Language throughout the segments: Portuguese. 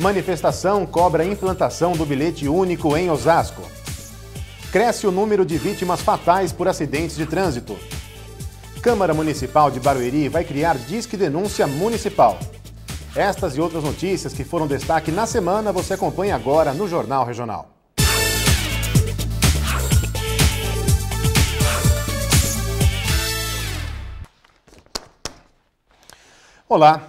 Manifestação cobra implantação do bilhete único em Osasco. Cresce o número de vítimas fatais por acidentes de trânsito. Câmara Municipal de Barueri vai criar Disque Denúncia Municipal. Estas e outras notícias que foram destaque na semana você acompanha agora no Jornal Regional. Olá,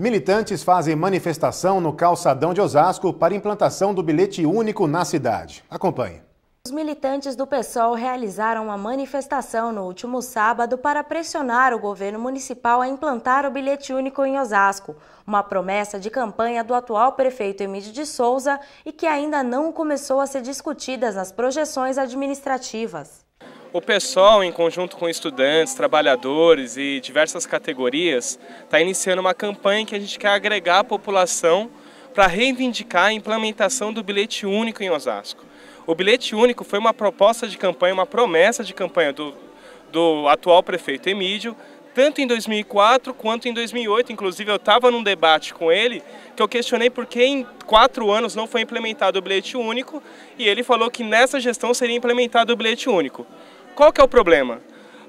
Militantes fazem manifestação no calçadão de Osasco para implantação do bilhete único na cidade. Acompanhe. Os militantes do PSOL realizaram uma manifestação no último sábado para pressionar o governo municipal a implantar o bilhete único em Osasco, uma promessa de campanha do atual prefeito Emílio de Souza e que ainda não começou a ser discutida nas projeções administrativas. O pessoal, em conjunto com estudantes, trabalhadores e diversas categorias, está iniciando uma campanha que a gente quer agregar a população para reivindicar a implementação do bilhete único em Osasco. O bilhete único foi uma proposta de campanha, uma promessa de campanha do, do atual prefeito Emílio, tanto em 2004 quanto em 2008. Inclusive, eu estava num debate com ele que eu questionei por que em quatro anos não foi implementado o bilhete único e ele falou que nessa gestão seria implementado o bilhete único qual que é o problema?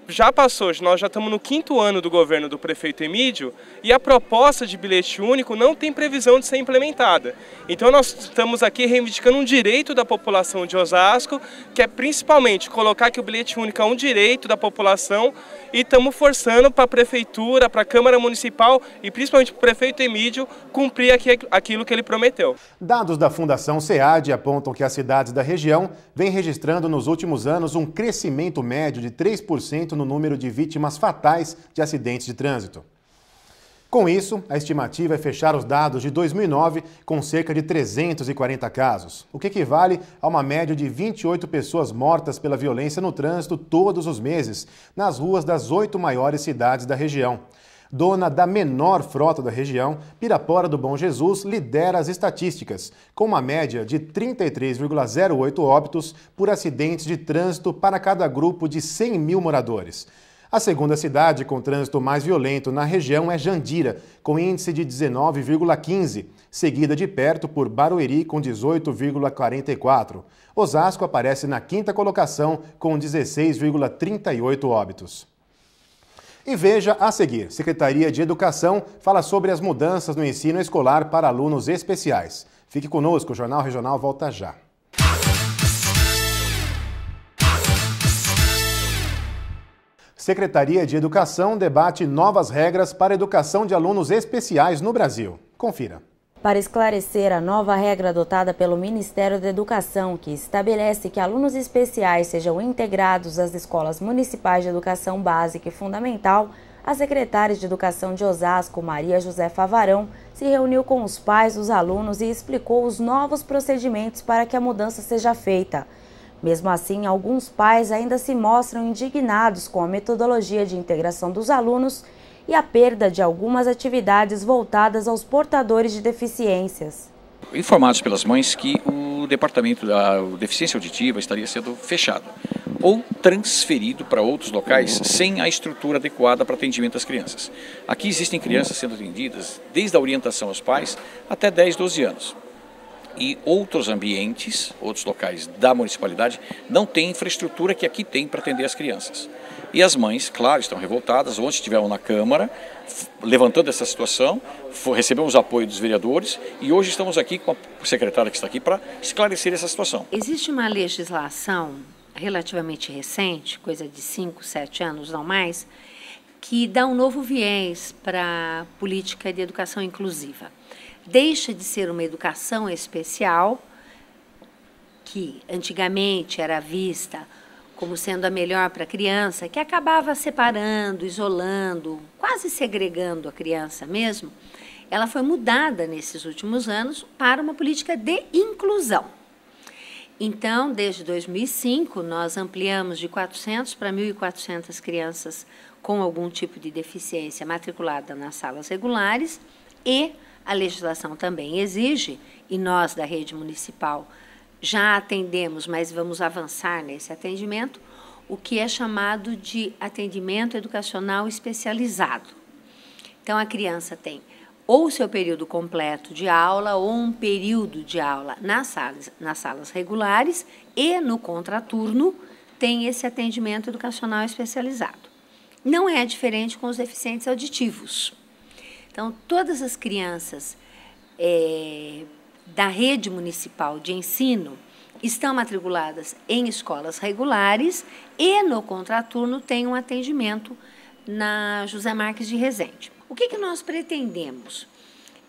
já passou, nós já estamos no quinto ano do governo do prefeito Emídio e a proposta de bilhete único não tem previsão de ser implementada. Então nós estamos aqui reivindicando um direito da população de Osasco, que é principalmente colocar que o bilhete único é um direito da população e estamos forçando para a prefeitura, para a Câmara Municipal e principalmente para o prefeito Emídio cumprir aquilo que ele prometeu. Dados da Fundação SEAD apontam que as cidades da região vêm registrando nos últimos anos um crescimento médio de 3% no número de vítimas fatais de acidentes de trânsito. Com isso, a estimativa é fechar os dados de 2009 com cerca de 340 casos, o que equivale a uma média de 28 pessoas mortas pela violência no trânsito todos os meses, nas ruas das oito maiores cidades da região. Dona da menor frota da região, Pirapora do Bom Jesus lidera as estatísticas, com uma média de 33,08 óbitos por acidentes de trânsito para cada grupo de 100 mil moradores. A segunda cidade com trânsito mais violento na região é Jandira, com índice de 19,15, seguida de perto por Barueri, com 18,44. Osasco aparece na quinta colocação, com 16,38 óbitos. E veja a seguir: Secretaria de Educação fala sobre as mudanças no ensino escolar para alunos especiais. Fique conosco, o Jornal Regional volta já. Secretaria de Educação debate novas regras para educação de alunos especiais no Brasil. Confira para esclarecer a nova regra adotada pelo Ministério da Educação, que estabelece que alunos especiais sejam integrados às escolas municipais de educação básica e fundamental, a secretária de Educação de Osasco, Maria José Favarão, se reuniu com os pais dos alunos e explicou os novos procedimentos para que a mudança seja feita. Mesmo assim, alguns pais ainda se mostram indignados com a metodologia de integração dos alunos e a perda de algumas atividades voltadas aos portadores de deficiências. Informados pelas mães que o departamento da deficiência auditiva estaria sendo fechado ou transferido para outros locais sem a estrutura adequada para atendimento às crianças. Aqui existem crianças sendo atendidas desde a orientação aos pais até 10, 12 anos e outros ambientes, outros locais da municipalidade, não tem infraestrutura que aqui tem para atender as crianças. E as mães, claro, estão revoltadas. Ontem estiveram na Câmara levantando essa situação, recebemos apoio dos vereadores e hoje estamos aqui com a secretária que está aqui para esclarecer essa situação. Existe uma legislação relativamente recente, coisa de 5, 7 anos, não mais, que dá um novo viés para a política de educação inclusiva deixa de ser uma educação especial, que antigamente era vista como sendo a melhor para a criança, que acabava separando, isolando, quase segregando a criança mesmo, ela foi mudada nesses últimos anos para uma política de inclusão. Então, desde 2005, nós ampliamos de 400 para 1.400 crianças com algum tipo de deficiência matriculada nas salas regulares e a legislação também exige, e nós da rede municipal já atendemos, mas vamos avançar nesse atendimento, o que é chamado de atendimento educacional especializado. Então, a criança tem ou seu período completo de aula ou um período de aula nas salas, nas salas regulares e no contraturno tem esse atendimento educacional especializado. Não é diferente com os deficientes auditivos. Então, todas as crianças é, da rede municipal de ensino estão matriculadas em escolas regulares e no contraturno tem um atendimento na José Marques de Resende. O que, que nós pretendemos?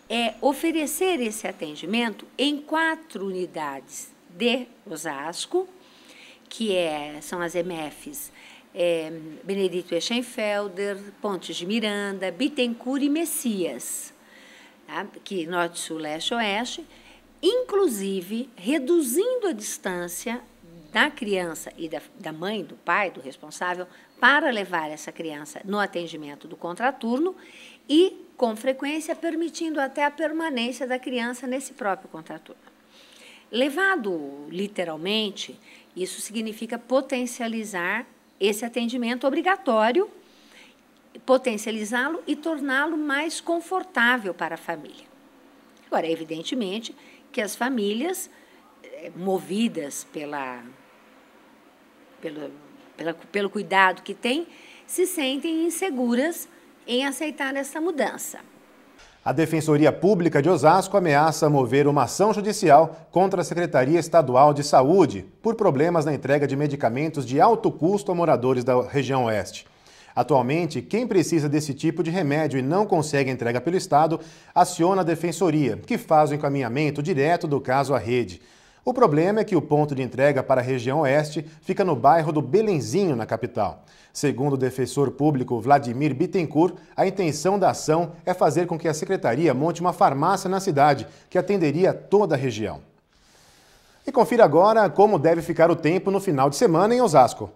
É oferecer esse atendimento em quatro unidades de Osasco, que é, são as MFs é, Benedito Eschenfelder, Pontes de Miranda, Bittencourt e Messias, tá? que norte, sul, leste, oeste, inclusive reduzindo a distância da criança e da, da mãe, do pai, do responsável, para levar essa criança no atendimento do contraturno e, com frequência, permitindo até a permanência da criança nesse próprio contraturno. Levado literalmente, isso significa potencializar esse atendimento obrigatório, potencializá-lo e torná-lo mais confortável para a família. Agora, evidentemente que as famílias eh, movidas pela, pelo, pela, pelo cuidado que têm, se sentem inseguras em aceitar essa mudança. A Defensoria Pública de Osasco ameaça mover uma ação judicial contra a Secretaria Estadual de Saúde por problemas na entrega de medicamentos de alto custo a moradores da região Oeste. Atualmente, quem precisa desse tipo de remédio e não consegue entrega pelo Estado, aciona a Defensoria, que faz o encaminhamento direto do caso à rede. O problema é que o ponto de entrega para a região oeste fica no bairro do Belenzinho, na capital. Segundo o defensor público Vladimir Bittencourt, a intenção da ação é fazer com que a secretaria monte uma farmácia na cidade, que atenderia toda a região. E confira agora como deve ficar o tempo no final de semana em Osasco.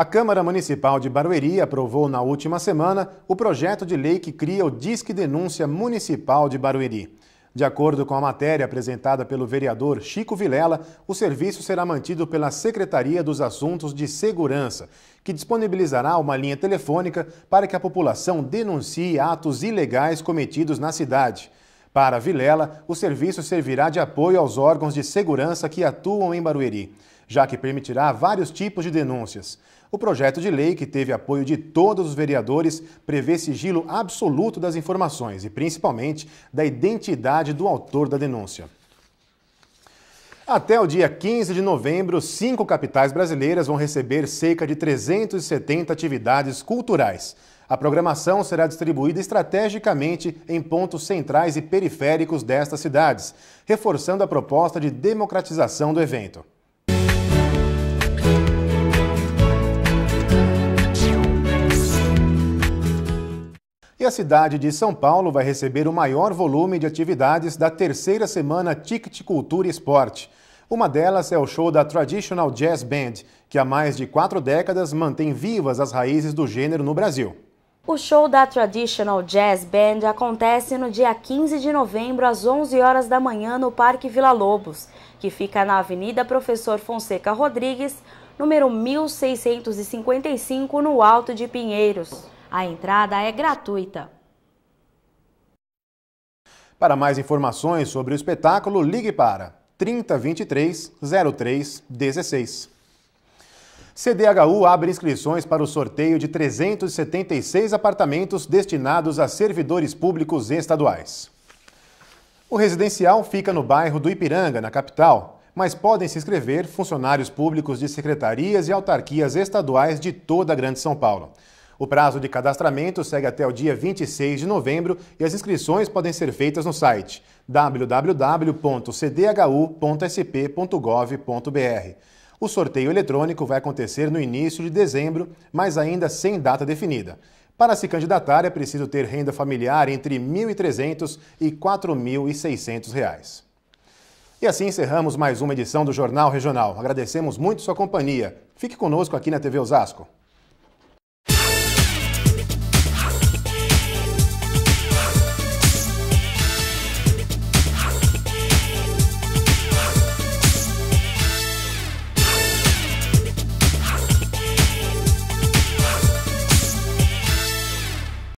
A Câmara Municipal de Barueri aprovou na última semana o projeto de lei que cria o Disque Denúncia Municipal de Barueri. De acordo com a matéria apresentada pelo vereador Chico Vilela, o serviço será mantido pela Secretaria dos Assuntos de Segurança, que disponibilizará uma linha telefônica para que a população denuncie atos ilegais cometidos na cidade. Para Vilela, o serviço servirá de apoio aos órgãos de segurança que atuam em Barueri, já que permitirá vários tipos de denúncias. O projeto de lei, que teve apoio de todos os vereadores, prevê sigilo absoluto das informações e, principalmente, da identidade do autor da denúncia. Até o dia 15 de novembro, cinco capitais brasileiras vão receber cerca de 370 atividades culturais. A programação será distribuída estrategicamente em pontos centrais e periféricos destas cidades, reforçando a proposta de democratização do evento. E a cidade de São Paulo vai receber o maior volume de atividades da terceira semana Ticket Cultura e Esporte. Uma delas é o show da Traditional Jazz Band, que há mais de quatro décadas mantém vivas as raízes do gênero no Brasil. O show da Traditional Jazz Band acontece no dia 15 de novembro às 11 horas da manhã no Parque Vila Lobos, que fica na Avenida Professor Fonseca Rodrigues, número 1655, no Alto de Pinheiros. A entrada é gratuita. Para mais informações sobre o espetáculo, ligue para 3023 0316. CDHU abre inscrições para o sorteio de 376 apartamentos destinados a servidores públicos estaduais. O residencial fica no bairro do Ipiranga, na capital, mas podem se inscrever funcionários públicos de secretarias e autarquias estaduais de toda a Grande São Paulo. O prazo de cadastramento segue até o dia 26 de novembro e as inscrições podem ser feitas no site www.cdhu.sp.gov.br. O sorteio eletrônico vai acontecer no início de dezembro, mas ainda sem data definida. Para se candidatar, é preciso ter renda familiar entre R$ 1.300 e R$ 4.600. Reais. E assim encerramos mais uma edição do Jornal Regional. Agradecemos muito sua companhia. Fique conosco aqui na TV Osasco.